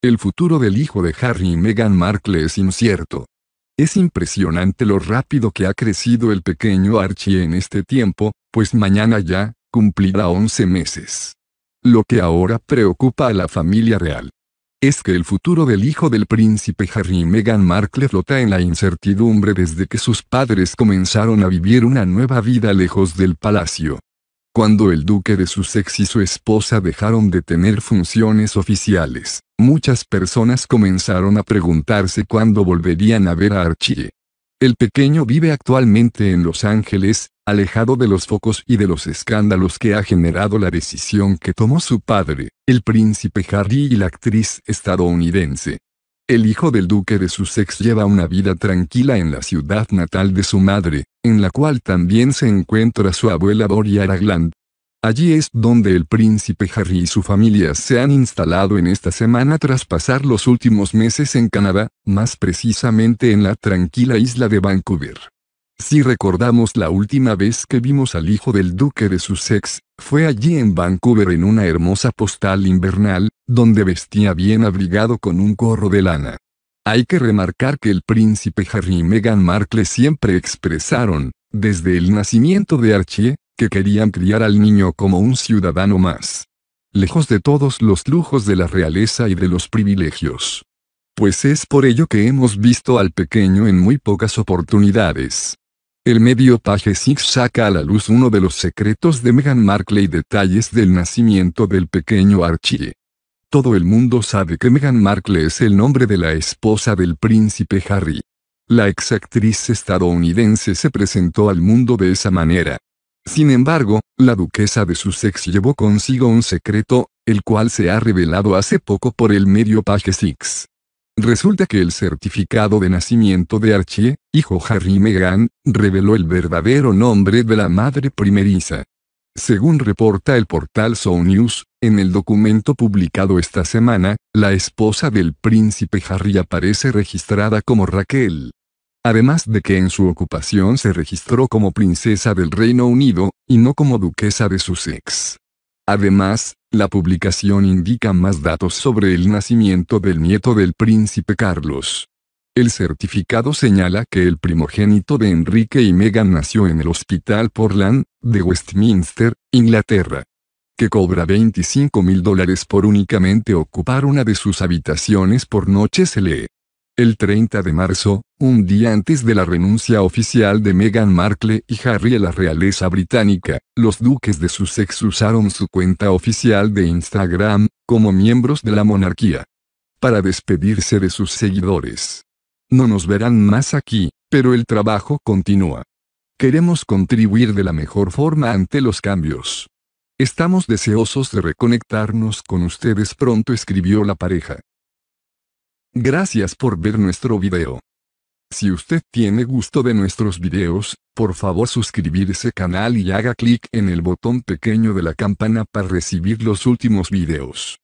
El futuro del hijo de Harry y Meghan Markle es incierto. Es impresionante lo rápido que ha crecido el pequeño Archie en este tiempo, pues mañana ya, cumplirá 11 meses. Lo que ahora preocupa a la familia real. Es que el futuro del hijo del príncipe Harry y Meghan Markle flota en la incertidumbre desde que sus padres comenzaron a vivir una nueva vida lejos del palacio. Cuando el duque de Sussex y su esposa dejaron de tener funciones oficiales, muchas personas comenzaron a preguntarse cuándo volverían a ver a Archie. El pequeño vive actualmente en Los Ángeles, alejado de los focos y de los escándalos que ha generado la decisión que tomó su padre, el príncipe Harry y la actriz estadounidense. El hijo del duque de Sussex lleva una vida tranquila en la ciudad natal de su madre, en la cual también se encuentra su abuela Doria Ragland, Allí es donde el príncipe Harry y su familia se han instalado en esta semana tras pasar los últimos meses en Canadá, más precisamente en la tranquila isla de Vancouver. Si recordamos la última vez que vimos al hijo del duque de Sussex, fue allí en Vancouver en una hermosa postal invernal, donde vestía bien abrigado con un corro de lana. Hay que remarcar que el príncipe Harry y Meghan Markle siempre expresaron, desde el nacimiento de Archie, que querían criar al niño como un ciudadano más. Lejos de todos los lujos de la realeza y de los privilegios. Pues es por ello que hemos visto al pequeño en muy pocas oportunidades. El medio Page Six saca a la luz uno de los secretos de Meghan Markle y detalles del nacimiento del pequeño Archie. Todo el mundo sabe que Meghan Markle es el nombre de la esposa del príncipe Harry. La exactriz estadounidense se presentó al mundo de esa manera. Sin embargo, la duquesa de Sussex llevó consigo un secreto, el cual se ha revelado hace poco por el medio Page Six. Resulta que el certificado de nacimiento de Archie, hijo Harry Meghan, reveló el verdadero nombre de la madre primeriza. Según reporta el portal So News, en el documento publicado esta semana, la esposa del príncipe Harry aparece registrada como Raquel además de que en su ocupación se registró como princesa del Reino Unido, y no como duquesa de Sussex. Además, la publicación indica más datos sobre el nacimiento del nieto del príncipe Carlos. El certificado señala que el primogénito de Enrique y Meghan nació en el Hospital Portland, de Westminster, Inglaterra. Que cobra 25 mil dólares por únicamente ocupar una de sus habitaciones por noche se lee. El 30 de marzo, un día antes de la renuncia oficial de Meghan Markle y Harry a la realeza británica, los duques de Sussex usaron su cuenta oficial de Instagram, como miembros de la monarquía, para despedirse de sus seguidores. No nos verán más aquí, pero el trabajo continúa. Queremos contribuir de la mejor forma ante los cambios. Estamos deseosos de reconectarnos con ustedes pronto, escribió la pareja. Gracias por ver nuestro video. Si usted tiene gusto de nuestros videos, por favor suscribirse canal y haga clic en el botón pequeño de la campana para recibir los últimos videos.